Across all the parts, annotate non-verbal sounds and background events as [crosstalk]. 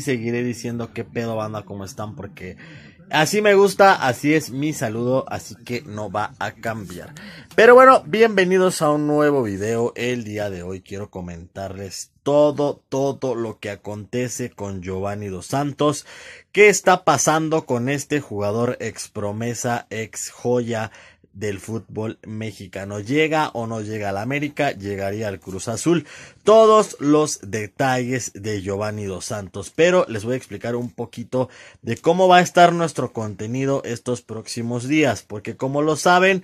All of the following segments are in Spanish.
seguiré diciendo qué pedo banda como están porque así me gusta, así es mi saludo, así que no va a cambiar. Pero bueno, bienvenidos a un nuevo video. El día de hoy quiero comentarles todo, todo lo que acontece con Giovanni Dos Santos, qué está pasando con este jugador ex promesa, ex joya, del fútbol mexicano. Llega o no llega la América, llegaría al Cruz Azul. Todos los detalles de Giovanni Dos Santos, pero les voy a explicar un poquito de cómo va a estar nuestro contenido estos próximos días, porque como lo saben,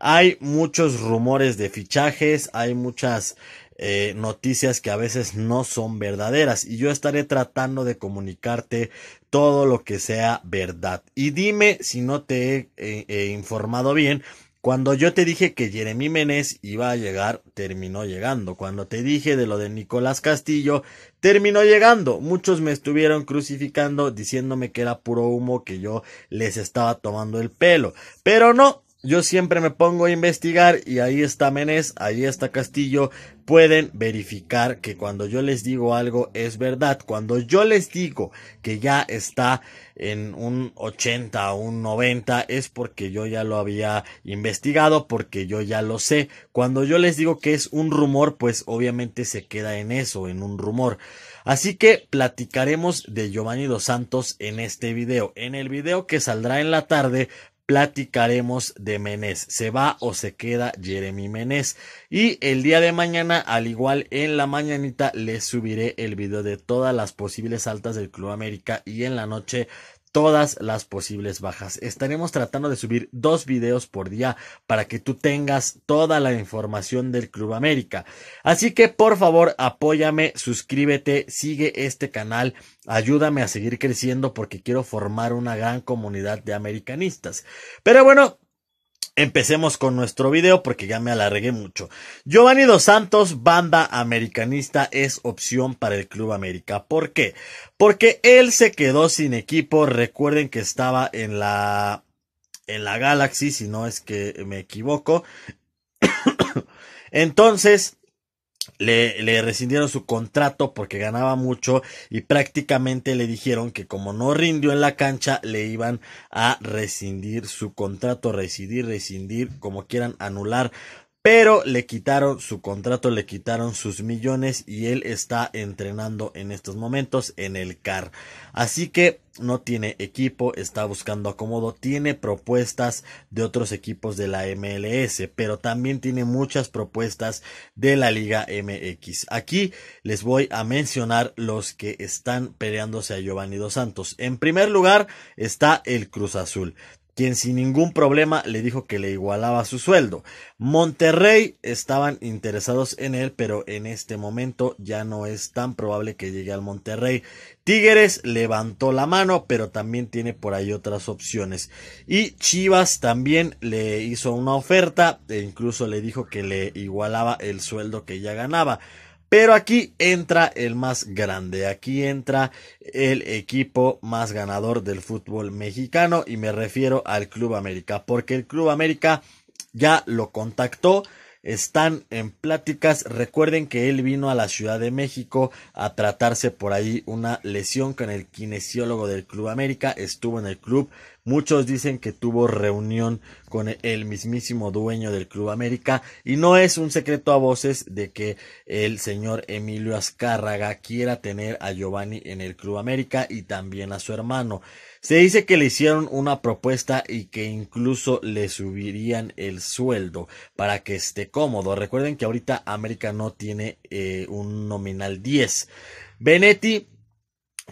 hay muchos rumores de fichajes, hay muchas eh, noticias que a veces no son verdaderas y yo estaré tratando de comunicarte todo lo que sea verdad. Y dime si no te he eh, informado bien. Cuando yo te dije que Jeremy Menes iba a llegar, terminó llegando. Cuando te dije de lo de Nicolás Castillo, terminó llegando. Muchos me estuvieron crucificando diciéndome que era puro humo, que yo les estaba tomando el pelo. Pero no, yo siempre me pongo a investigar y ahí está Menes, ahí está Castillo. Pueden verificar que cuando yo les digo algo es verdad. Cuando yo les digo que ya está en un 80 o un 90 es porque yo ya lo había investigado, porque yo ya lo sé. Cuando yo les digo que es un rumor, pues obviamente se queda en eso, en un rumor. Así que platicaremos de Giovanni Dos Santos en este video. En el video que saldrá en la tarde platicaremos de Menés. ¿Se va o se queda Jeremy Menés? Y el día de mañana, al igual en la mañanita, les subiré el video de todas las posibles altas del Club América y en la noche todas las posibles bajas. Estaremos tratando de subir dos videos por día para que tú tengas toda la información del Club América. Así que por favor apóyame, suscríbete, sigue este canal, ayúdame a seguir creciendo porque quiero formar una gran comunidad de americanistas. Pero bueno, Empecemos con nuestro video porque ya me alargué mucho. Giovanni Dos Santos, banda americanista, es opción para el Club América. ¿Por qué? Porque él se quedó sin equipo. Recuerden que estaba en la, en la Galaxy, si no es que me equivoco. [coughs] Entonces, le, rescindieron su contrato porque ganaba mucho y prácticamente le dijeron que como no rindió en la cancha le iban a rescindir su contrato, rescindir, rescindir, como quieran anular pero le quitaron su contrato, le quitaron sus millones y él está entrenando en estos momentos en el CAR. Así que no tiene equipo, está buscando acomodo, tiene propuestas de otros equipos de la MLS, pero también tiene muchas propuestas de la Liga MX. Aquí les voy a mencionar los que están peleándose a Giovanni Dos Santos. En primer lugar está el Cruz Azul quien sin ningún problema le dijo que le igualaba su sueldo. Monterrey estaban interesados en él, pero en este momento ya no es tan probable que llegue al Monterrey. Tigres levantó la mano, pero también tiene por ahí otras opciones. Y Chivas también le hizo una oferta e incluso le dijo que le igualaba el sueldo que ya ganaba. Pero aquí entra el más grande, aquí entra el equipo más ganador del fútbol mexicano y me refiero al Club América, porque el Club América ya lo contactó, están en pláticas. Recuerden que él vino a la Ciudad de México a tratarse por ahí una lesión con el kinesiólogo del Club América. Estuvo en el club Muchos dicen que tuvo reunión con el mismísimo dueño del Club América y no es un secreto a voces de que el señor Emilio Azcárraga quiera tener a Giovanni en el Club América y también a su hermano. Se dice que le hicieron una propuesta y que incluso le subirían el sueldo para que esté cómodo. Recuerden que ahorita América no tiene eh, un nominal 10. Benetti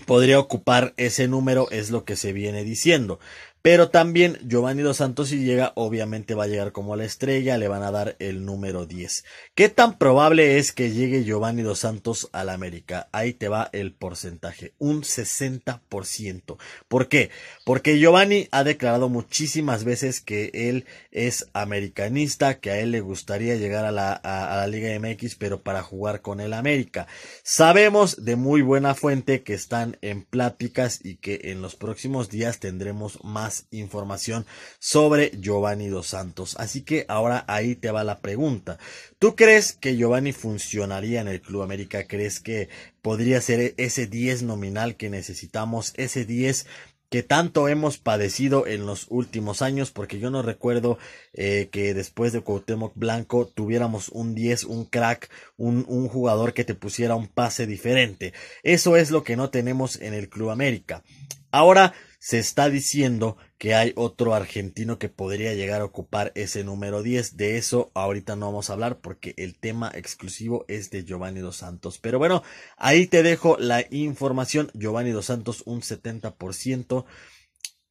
podría ocupar ese número, es lo que se viene diciendo. Pero también Giovanni Dos Santos, si llega, obviamente va a llegar como la estrella, le van a dar el número 10. ¿Qué tan probable es que llegue Giovanni Dos Santos al América? Ahí te va el porcentaje, un 60%. ¿Por qué? Porque Giovanni ha declarado muchísimas veces que él es americanista, que a él le gustaría llegar a la, a la Liga MX, pero para jugar con el América. Sabemos de muy buena fuente que están en pláticas y que en los próximos días tendremos más información sobre Giovanni dos Santos. Así que ahora ahí te va la pregunta. ¿Tú crees que Giovanni funcionaría en el Club América? ¿Crees que podría ser ese 10 nominal que necesitamos? Ese 10 que tanto hemos padecido en los últimos años, porque yo no recuerdo eh, que después de Cuauhtémoc Blanco tuviéramos un 10, un crack, un, un jugador que te pusiera un pase diferente. Eso es lo que no tenemos en el Club América. Ahora, se está diciendo que hay otro argentino que podría llegar a ocupar ese número 10. De eso ahorita no vamos a hablar porque el tema exclusivo es de Giovanni Dos Santos. Pero bueno, ahí te dejo la información. Giovanni Dos Santos un 70%.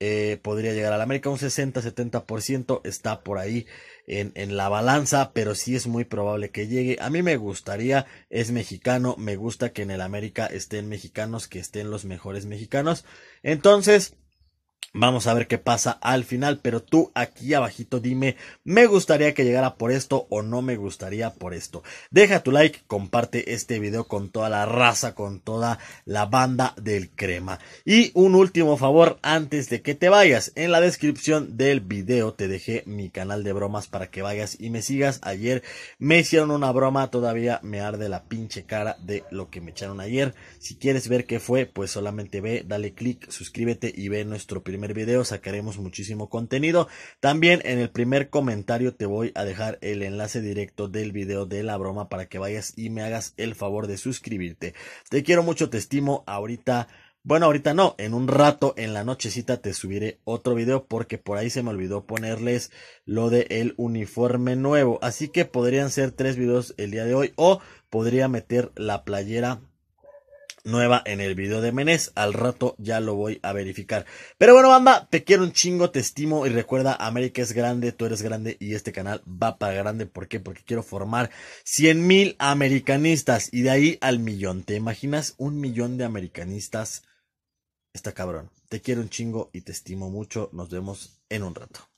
Eh, podría llegar a la América. Un 60-70% está por ahí en, en, la balanza, pero sí es muy probable que llegue. A mí me gustaría, es mexicano, me gusta que en el América estén mexicanos, que estén los mejores mexicanos. Entonces, Vamos a ver qué pasa al final, pero tú aquí abajito dime, me gustaría que llegara por esto o no me gustaría por esto. Deja tu like, comparte este video con toda la raza, con toda la banda del crema. Y un último favor antes de que te vayas, en la descripción del video te dejé mi canal de bromas para que vayas y me sigas. Ayer me hicieron una broma, todavía me arde la pinche cara de lo que me echaron ayer. Si quieres ver qué fue, pues solamente ve, dale click, suscríbete y ve nuestro primer primer video sacaremos muchísimo contenido. También en el primer comentario te voy a dejar el enlace directo del video de la broma para que vayas y me hagas el favor de suscribirte. Te quiero mucho, te estimo. Ahorita bueno, ahorita no, en un rato, en la nochecita te subiré otro video porque por ahí se me olvidó ponerles lo de el uniforme nuevo. Así que podrían ser tres videos el día de hoy o podría meter la playera nueva en el video de Menes. Al rato ya lo voy a verificar. Pero bueno, banda te quiero un chingo, te estimo y recuerda, América es grande, tú eres grande y este canal va para grande. ¿Por qué? Porque quiero formar 100 mil americanistas y de ahí al millón. ¿Te imaginas un millón de americanistas? Está cabrón. Te quiero un chingo y te estimo mucho. Nos vemos en un rato.